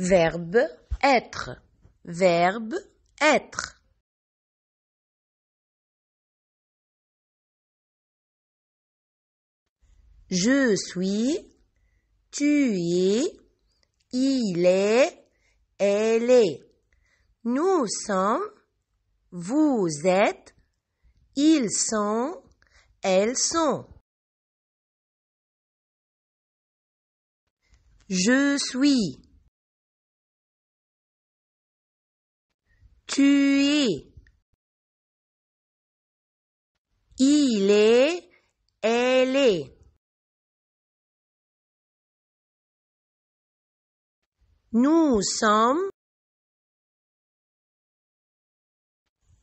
Verbe être. Verbe être. Je suis, tu es, il est, elle est. Nous sommes, vous êtes, ils sont, elles sont. Je suis. Tu es, Il est, elle est. Nous sommes.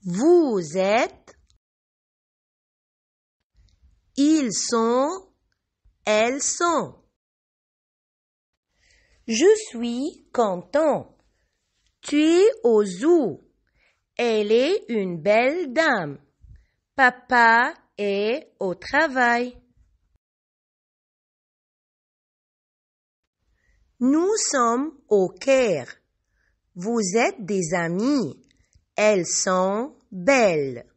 Vous êtes. Ils sont. Elles sont. Je suis content. Tu es aux zoo. Elle est une belle dame. Papa est au travail. Nous sommes au Caire. Vous êtes des amis. Elles sont belles.